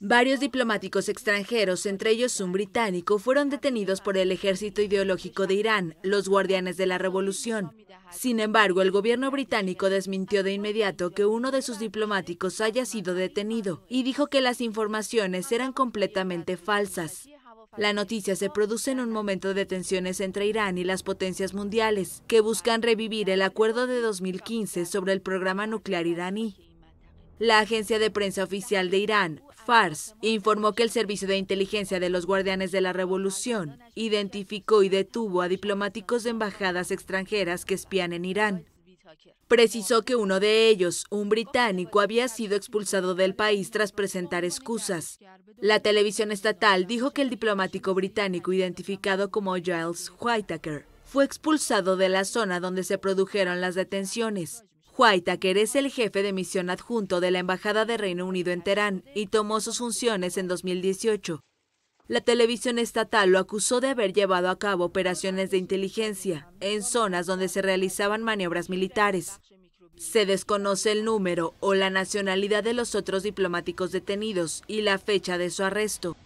Varios diplomáticos extranjeros, entre ellos un británico, fueron detenidos por el ejército ideológico de Irán, los guardianes de la revolución. Sin embargo, el gobierno británico desmintió de inmediato que uno de sus diplomáticos haya sido detenido y dijo que las informaciones eran completamente falsas. La noticia se produce en un momento de tensiones entre Irán y las potencias mundiales, que buscan revivir el acuerdo de 2015 sobre el programa nuclear iraní. La agencia de prensa oficial de Irán, FARS, informó que el Servicio de Inteligencia de los Guardianes de la Revolución identificó y detuvo a diplomáticos de embajadas extranjeras que espían en Irán. Precisó que uno de ellos, un británico, había sido expulsado del país tras presentar excusas. La televisión estatal dijo que el diplomático británico identificado como Giles Whitaker fue expulsado de la zona donde se produjeron las detenciones que es el jefe de misión adjunto de la Embajada de Reino Unido en Teherán y tomó sus funciones en 2018. La televisión estatal lo acusó de haber llevado a cabo operaciones de inteligencia en zonas donde se realizaban maniobras militares. Se desconoce el número o la nacionalidad de los otros diplomáticos detenidos y la fecha de su arresto.